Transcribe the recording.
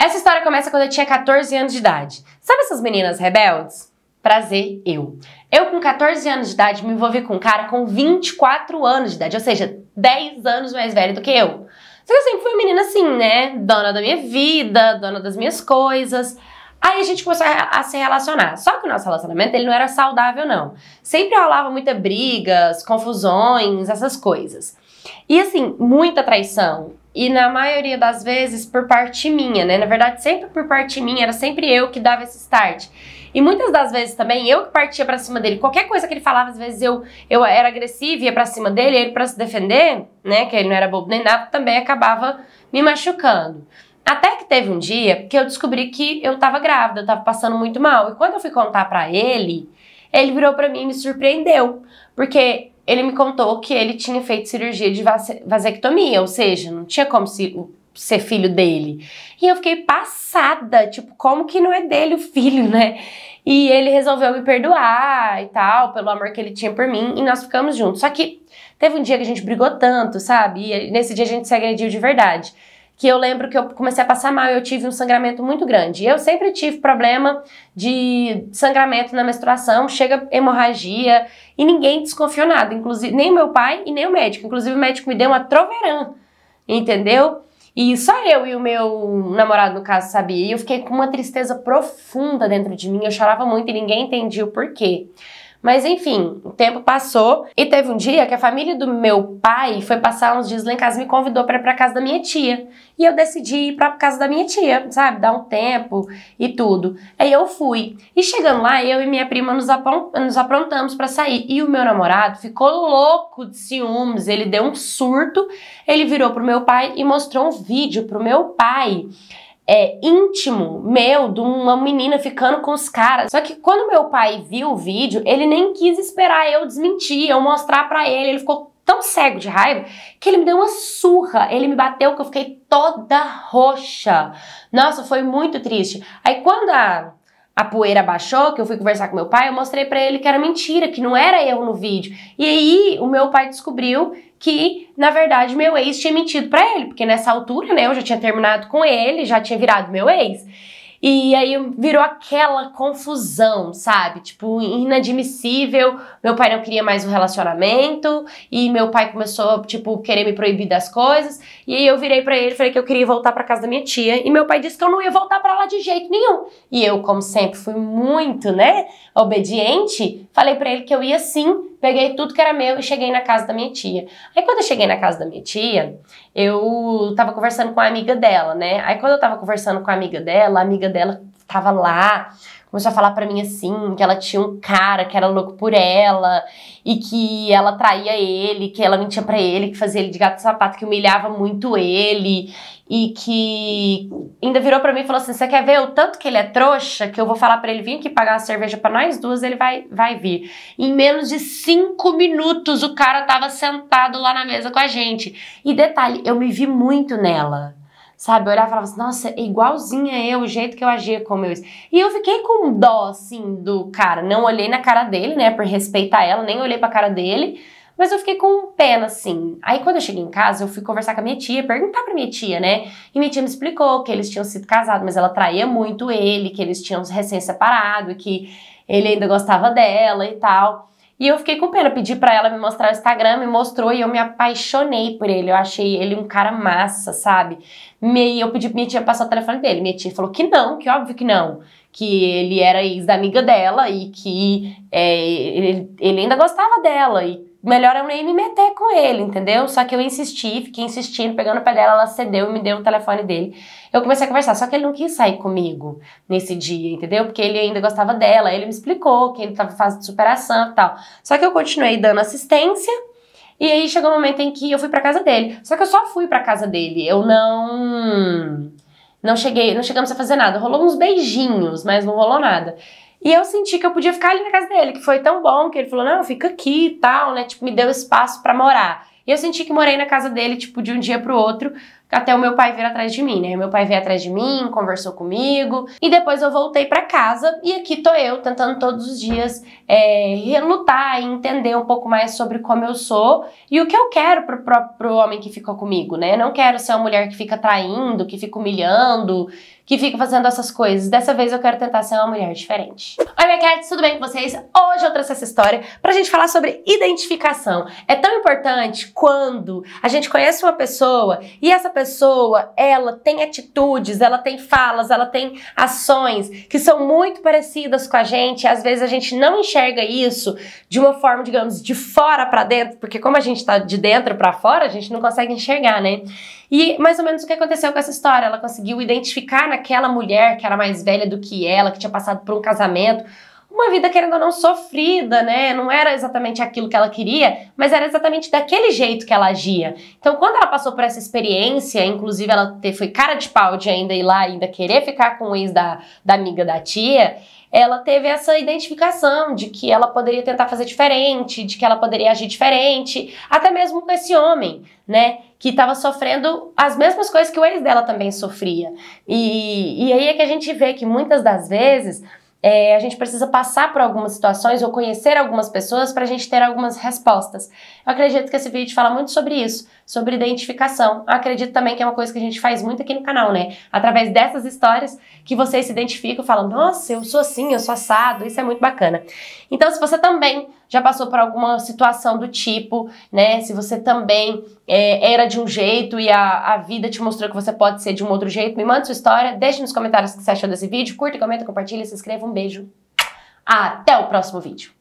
Essa história começa quando eu tinha 14 anos de idade. Sabe essas meninas rebeldes? Prazer, eu. Eu, com 14 anos de idade, me envolvi com um cara com 24 anos de idade, ou seja, 10 anos mais velho do que eu. Só que eu sempre fui uma menina assim, né? Dona da minha vida, dona das minhas coisas. Aí a gente começou a, a, se relacionar. Só que o nosso relacionamento ele não era saudável, não. Sempre rolava muita brigas, confusões, essas coisas. E assim, muita traição, e na maioria das vezes por parte minha, né? Na verdade, sempre por parte minha, era sempre eu que dava esse start. E muitas das vezes também eu que partia para cima dele. Qualquer coisa que ele falava, às vezes eu, eu era agressiva, ia para cima dele, ele para se defender, né? Que ele não era bobo nem nada, também acabava me machucando. Até que teve um dia que eu descobri que eu tava grávida, eu tava passando muito mal. E quando eu fui contar para ele, ele virou para mim e me surpreendeu, porque ele me contou que ele tinha feito cirurgia de vasectomia, ou seja, não tinha como se, ser filho dele. E eu fiquei passada, tipo, como que não é dele o filho, né? E ele resolveu me perdoar e tal, pelo amor que ele tinha por mim, e nós ficamos juntos. Só que teve um dia que a gente brigou tanto, sabe? E nesse dia a gente se agrediu de verdade que eu lembro que eu comecei a passar mal, eu tive um sangramento muito grande. Eu sempre tive problema de sangramento na menstruação, chega hemorragia e ninguém desconfiou nada, inclusive nem meu pai e nem o médico. Inclusive o médico me deu uma troverã, entendeu? E só eu e o meu namorado, no caso, sabia. E eu fiquei com uma tristeza profunda dentro de mim. Eu chorava muito e ninguém entendia o porquê. Mas enfim, o tempo passou e teve um dia que a família do meu pai foi passar uns dias lá em casa, me convidou para ir para casa da minha tia. E eu decidi ir para casa da minha tia, sabe, dar um tempo e tudo. Aí eu fui. E chegando lá, eu e minha prima nos, nos aprontamos para sair. E o meu namorado ficou louco de ciúmes, ele deu um surto, ele virou pro meu pai e mostrou um vídeo pro meu pai é, íntimo meu de uma menina ficando com os caras. Só que quando meu pai viu o vídeo, ele nem quis esperar eu desmentir, eu mostrar para ele, ele ficou tão cego de raiva que ele me deu uma surra, ele me bateu que eu fiquei toda roxa. Nossa, foi muito triste. Aí quando a a poeira baixou, que eu fui conversar com meu pai, eu mostrei para ele que era mentira, que não era eu no vídeo. E aí o meu pai descobriu que, na verdade, meu ex tinha mentido para ele, porque nessa altura, né, eu já tinha terminado com ele, já tinha virado meu ex. E aí virou aquela confusão, sabe? Tipo, inadmissível. Meu pai não queria mais um relacionamento e meu pai começou, tipo, querer me proibir das coisas. E aí eu virei para ele, falei que eu queria voltar para casa da minha tia, e meu pai disse que eu não ia voltar para lá de jeito nenhum. E eu, como sempre, fui muito, né, obediente, falei para ele que eu ia sim peguei tudo que era meu e cheguei na casa da minha tia. Aí quando eu cheguei na casa da minha tia, eu tava conversando com a amiga dela, né? Aí quando eu tava conversando com a amiga dela, a amiga dela tava lá começou a falar para mim assim, que ela tinha um cara que era louco por ela e que ela traía ele, que ela mentia para ele, que fazia ele de gato de sapato, que humilhava muito ele e que ainda virou para mim e falou assim: "Você quer ver o tanto que ele é trouxa que eu vou falar para ele vir aqui pagar uma cerveja para nós duas, ele vai vai vir". Em menos de cinco minutos o cara tava sentado lá na mesa com a gente. E detalhe, eu me vi muito nela sabe? Olhar e falava assim, nossa, é igualzinha eu, o jeito que eu agia com meu ex. E eu fiquei com dó, assim, do cara. Não olhei na cara dele, né, por respeitar ela, nem olhei pra cara dele. Mas eu fiquei com pena, assim. Aí quando eu cheguei em casa, eu fui conversar com a minha tia, perguntar pra minha tia, né? E minha tia me explicou que eles tinham sido casados, mas ela traía muito ele, que eles tinham recém-separado, que ele ainda gostava dela e tal. E eu fiquei com pena, pedi para ela me mostrar o Instagram, me mostrou e eu me apaixonei por ele. Eu achei ele um cara massa, sabe? Me, eu pedi pra minha tia passar o telefone dele. Minha tia falou que não, que óbvio que não. Que ele era ex da amiga dela e que é, ele, ele ainda gostava dela e melhor é eu nem me meter com ele, entendeu? Só que eu insisti, fiquei insistindo, pegando o pé dela, ela cedeu e me deu o telefone dele. Eu comecei a conversar, só que ele não quis sair comigo nesse dia, entendeu? Porque ele ainda gostava dela, ele me explicou que ele estava em fase de superação e tal. Só que eu continuei dando assistência. E aí chegou um momento em que eu fui para casa dele. Só que eu só fui para casa dele. Eu não não cheguei, não chegamos a fazer nada. Rolou uns beijinhos, mas não rolou nada. E eu senti que eu podia ficar ali na casa dele, que foi tão bom que ele falou: não, fica aqui e tal, né? Tipo, me deu espaço para morar. E eu senti que morei na casa dele, tipo, de um dia pro outro, até o meu pai vir atrás de mim, né? Meu pai veio atrás de mim, conversou comigo e depois eu voltei para casa e aqui tô eu tentando todos os dias é, relutar e entender um pouco mais sobre como eu sou e o que eu quero pro próprio homem que ficou comigo, né? Não quero ser uma mulher que fica traindo, que fica humilhando, que fica fazendo essas coisas. Dessa vez eu quero tentar ser uma mulher diferente. Oi, minha tudo bem com vocês? Hoje eu trouxe essa história pra gente falar sobre identificação. É tão importante quando a gente conhece uma pessoa e essa pessoa pessoa, ela tem atitudes, ela tem falas, ela tem ações que são muito parecidas com a gente. Às vezes a gente não enxerga isso de uma forma, digamos, de fora para dentro, porque como a gente tá de dentro para fora, a gente não consegue enxergar, né? E mais ou menos o que aconteceu com essa história, ela conseguiu identificar naquela mulher que era mais velha do que ela, que tinha passado por um casamento, uma vida querendo ou não sofrida, né? Não era exatamente aquilo que ela queria, mas era exatamente daquele jeito que ela agia. Então, quando ela passou por essa experiência, inclusive ela foi cara de pau de ainda ir lá, ainda querer ficar com o ex da, da amiga da tia, ela teve essa identificação de que ela poderia tentar fazer diferente, de que ela poderia agir diferente, até mesmo com esse homem, né? Que estava sofrendo as mesmas coisas que o ex dela também sofria. E, e aí é que a gente vê que muitas das vezes é, a gente precisa passar por algumas situações ou conhecer algumas pessoas para a gente ter algumas respostas. Eu acredito que esse vídeo fala muito sobre isso, sobre identificação. Eu acredito também que é uma coisa que a gente faz muito aqui no canal, né? Através dessas histórias que vocês se identificam e falam: nossa, eu sou assim, eu sou assado, isso é muito bacana. Então, se você também já passou por alguma situação do tipo, né? Se você também é, era de um jeito e a, a vida te mostrou que você pode ser de um outro jeito, me manda sua história, deixe nos comentários o que você achou desse vídeo, curta, comenta, compartilha, se inscreva, um beijo. Até o próximo vídeo.